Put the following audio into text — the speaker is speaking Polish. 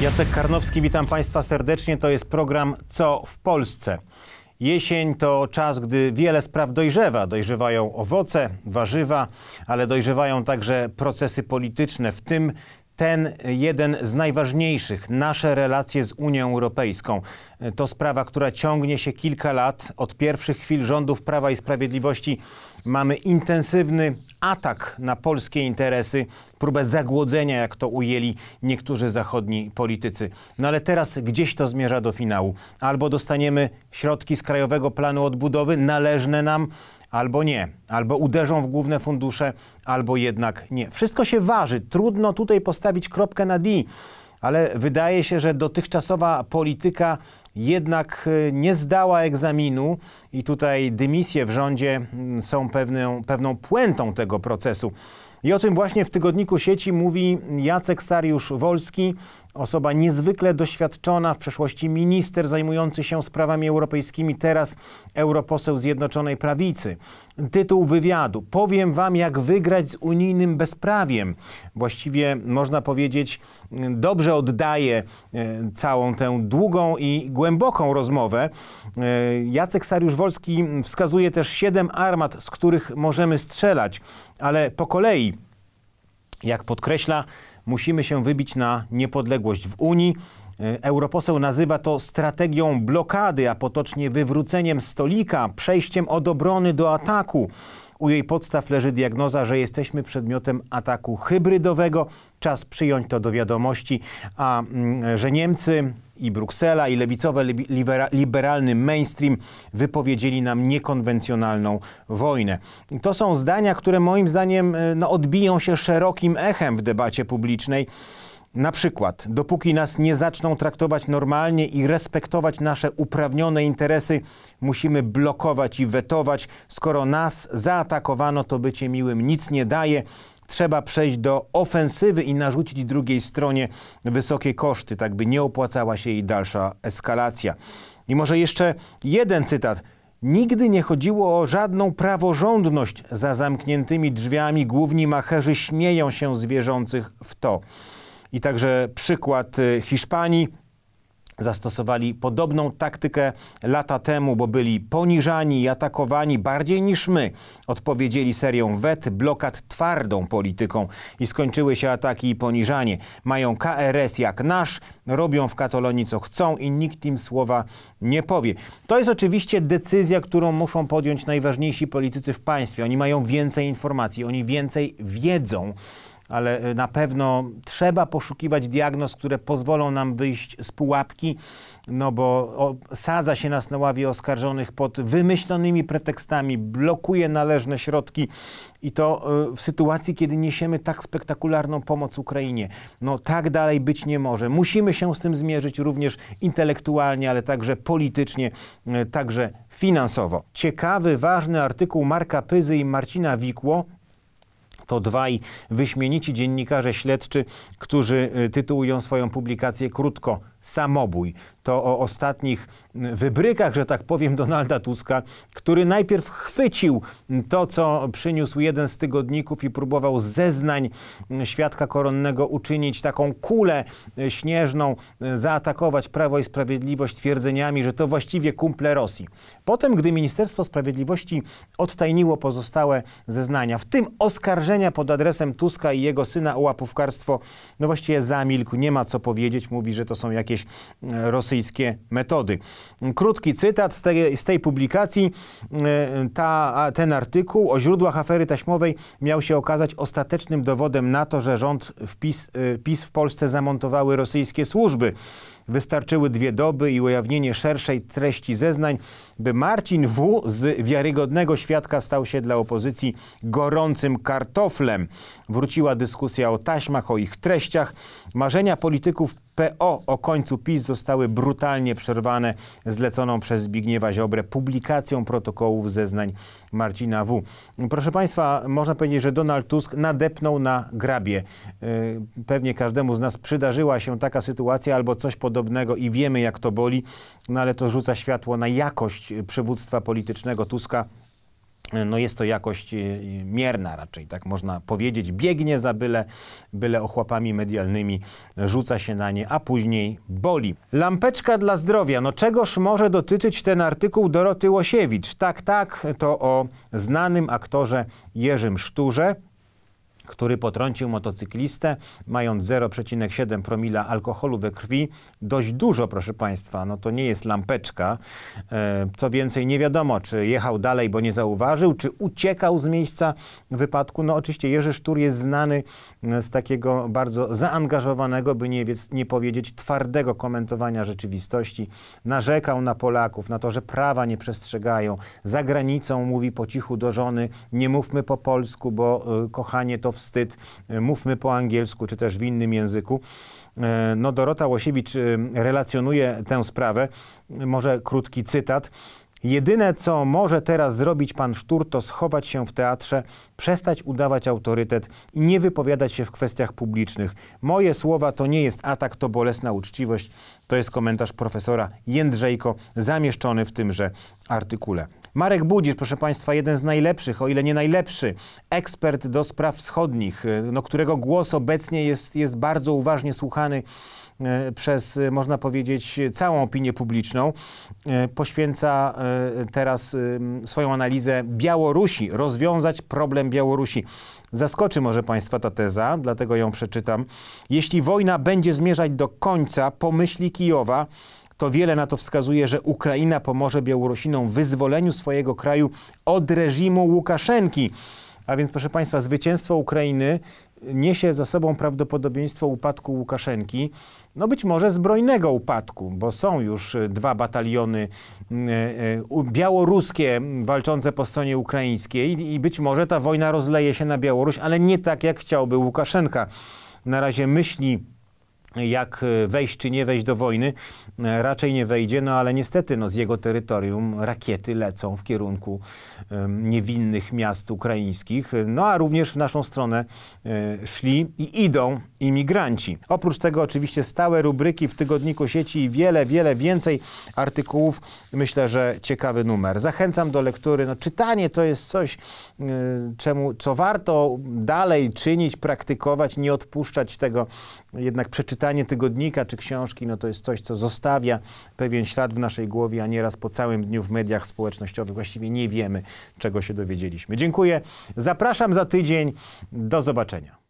Jacek Karnowski, witam Państwa serdecznie. To jest program Co w Polsce. Jesień to czas, gdy wiele spraw dojrzewa. Dojrzewają owoce, warzywa, ale dojrzewają także procesy polityczne, w tym ten jeden z najważniejszych, nasze relacje z Unią Europejską. To sprawa, która ciągnie się kilka lat. Od pierwszych chwil rządów Prawa i Sprawiedliwości mamy intensywny, atak na polskie interesy, próbę zagłodzenia, jak to ujęli niektórzy zachodni politycy. No ale teraz gdzieś to zmierza do finału. Albo dostaniemy środki z Krajowego Planu Odbudowy należne nam, albo nie, albo uderzą w główne fundusze, albo jednak nie. Wszystko się waży, trudno tutaj postawić kropkę na D, ale wydaje się, że dotychczasowa polityka jednak e, nie zdała egzaminu i tutaj dymisje w rządzie mm, są pewną, pewną puentą tego procesu. I o tym właśnie w tygodniku sieci mówi Jacek Sariusz-Wolski, Osoba niezwykle doświadczona, w przeszłości minister zajmujący się sprawami europejskimi, teraz europoseł Zjednoczonej Prawicy. Tytuł wywiadu: Powiem wam, jak wygrać z unijnym bezprawiem. Właściwie można powiedzieć, dobrze oddaje całą tę długą i głęboką rozmowę. E, Jacek Sariusz-Wolski wskazuje też siedem armat, z których możemy strzelać, ale po kolei, jak podkreśla, Musimy się wybić na niepodległość w Unii. E, europoseł nazywa to strategią blokady, a potocznie wywróceniem stolika, przejściem od obrony do ataku. U jej podstaw leży diagnoza, że jesteśmy przedmiotem ataku hybrydowego. Czas przyjąć to do wiadomości, a mm, e, że Niemcy i Bruksela, i lewicowe, liberalny mainstream wypowiedzieli nam niekonwencjonalną wojnę. To są zdania, które moim zdaniem e, no, odbiją się szerokim echem w debacie publicznej. Na przykład, dopóki nas nie zaczną traktować normalnie i respektować nasze uprawnione interesy, musimy blokować i wetować. Skoro nas zaatakowano, to bycie miłym nic nie daje trzeba przejść do ofensywy i narzucić drugiej stronie wysokie koszty, tak by nie opłacała się jej dalsza eskalacja. I może jeszcze jeden cytat. Nigdy nie chodziło o żadną praworządność. Za zamkniętymi drzwiami główni macherzy śmieją się z wierzących w to. I także przykład y, Hiszpanii, zastosowali podobną taktykę lata temu, bo byli poniżani i atakowani bardziej niż my. Odpowiedzieli serią wet, blokad twardą polityką i skończyły się ataki i poniżanie. Mają KRS jak nasz, robią w Katalonii co chcą i nikt im słowa nie powie. To jest oczywiście decyzja, którą muszą podjąć najważniejsi politycy w państwie. Oni mają więcej informacji, oni więcej wiedzą ale e, na pewno trzeba poszukiwać diagnoz, które pozwolą nam wyjść z pułapki, no bo sadza się nas na ławie oskarżonych pod wymyślonymi pretekstami, blokuje należne środki i to e, w sytuacji, kiedy niesiemy tak spektakularną pomoc Ukrainie. No tak dalej być nie może. Musimy się z tym zmierzyć również intelektualnie, ale także politycznie, e, także finansowo. Ciekawy, ważny artykuł Marka Pyzy i Marcina Wikło to dwaj wyśmienici dziennikarze śledczy, którzy y, tytułują swoją publikację krótko Samobój to o ostatnich wybrykach, że tak powiem, Donalda Tuska, który najpierw chwycił to, co przyniósł jeden z tygodników i próbował z zeznań świadka koronnego uczynić taką kulę śnieżną, zaatakować Prawo i Sprawiedliwość twierdzeniami, że to właściwie kumple Rosji. Potem, gdy Ministerstwo Sprawiedliwości odtajniło pozostałe zeznania, w tym oskarżenia pod adresem Tuska i jego syna o łapówkarstwo, no właściwie zamilkł, nie ma co powiedzieć, mówi, że to są jakieś e, rosyjskie rosyjskie metody. Krótki cytat z tej, z tej publikacji. E, ta, ten artykuł o źródłach afery taśmowej miał się okazać ostatecznym dowodem na to, że rząd PiS, e, PiS w Polsce zamontowały rosyjskie służby. Wystarczyły dwie doby i ujawnienie szerszej treści zeznań by Marcin W. z wiarygodnego świadka stał się dla opozycji gorącym kartoflem. Wróciła dyskusja o taśmach, o ich treściach. Marzenia polityków PO o końcu PiS zostały brutalnie przerwane zleconą przez Zbigniewa Ziobrę publikacją protokołów zeznań Marcina W. Proszę Państwa, można powiedzieć, że Donald Tusk nadepnął na grabie. Y, pewnie każdemu z nas przydarzyła się taka sytuacja albo coś podobnego i wiemy jak to boli, no ale to rzuca światło na jakość jakość y, przywództwa politycznego Tuska y, no jest to jakość y, mierna raczej, tak można powiedzieć. Biegnie za byle, byle ochłapami medialnymi, rzuca się na nie, a później boli. Lampeczka dla zdrowia. No czegoż może dotyczyć ten artykuł Doroty Łosiewicz? Tak, tak, to o znanym aktorze Jerzym Szturze, który potrącił motocyklistę, mając 0,7 promila alkoholu we krwi. Dość dużo, proszę Państwa, no to nie jest lampeczka. E, co więcej, nie wiadomo, czy jechał dalej, bo nie zauważył, czy uciekał z miejsca wypadku. No oczywiście Jerzy Sztur jest znany e, z takiego bardzo zaangażowanego, by nie, nie powiedzieć twardego komentowania rzeczywistości. Narzekał na Polaków, na to, że prawa nie przestrzegają. Za granicą mówi po cichu do żony, nie mówmy po polsku, bo e, kochanie to wstyd, e, mówmy po angielsku czy też w innym języku. E, no, Dorota Łosiewicz e, relacjonuje tę sprawę. Może krótki cytat. Jedyne, co może teraz zrobić pan Sztur, to schować się w teatrze, przestać udawać autorytet i nie wypowiadać się w kwestiach publicznych. Moje słowa to nie jest atak, to bolesna uczciwość. To jest komentarz profesora Jędrzejko zamieszczony w tymże artykule. Marek Budzisz, proszę Państwa, jeden z najlepszych, o ile nie najlepszy, ekspert do spraw wschodnich, e, no, którego głos obecnie jest, jest bardzo uważnie słuchany e, przez, e, można powiedzieć, całą opinię publiczną. Poświęca teraz swoją analizę Białorusi, rozwiązać problem Białorusi. Zaskoczy może Państwa ta teza, dlatego ją przeczytam. Jeśli wojna będzie zmierzać do końca, pomyśli Kijowa, to wiele na to wskazuje, że Ukraina pomoże Białorusinom w wyzwoleniu swojego kraju od reżimu Łukaszenki. A więc, proszę Państwa, zwycięstwo Ukrainy niesie za sobą prawdopodobieństwo upadku Łukaszenki, no być może zbrojnego upadku, bo są już e, dwa bataliony mm, e, e, białoruskie walczące po stronie ukraińskiej i być może ta wojna rozleje się na Białoruś, ale nie tak jak chciałby Łukaszenka. Na razie myśli jak e, wejść czy nie wejść do wojny, e, raczej nie wejdzie, no ale niestety no, z jego terytorium rakiety lecą w kierunku um, niewinnych miast ukraińskich, no a również w naszą stronę e, szli i idą imigranci. Oprócz tego oczywiście stałe rubryki w tygodniku sieci i wiele, wiele więcej artykułów. Myślę, że ciekawy numer. Zachęcam do lektury. No, czytanie to jest coś, czemu, co warto dalej czynić, praktykować, nie odpuszczać tego no jednak przeczytanie tygodnika czy książki no to jest coś, co zostawia pewien ślad w naszej głowie, a nieraz po całym dniu w mediach społecznościowych właściwie nie wiemy, czego się dowiedzieliśmy. Dziękuję. Zapraszam za tydzień. Do zobaczenia.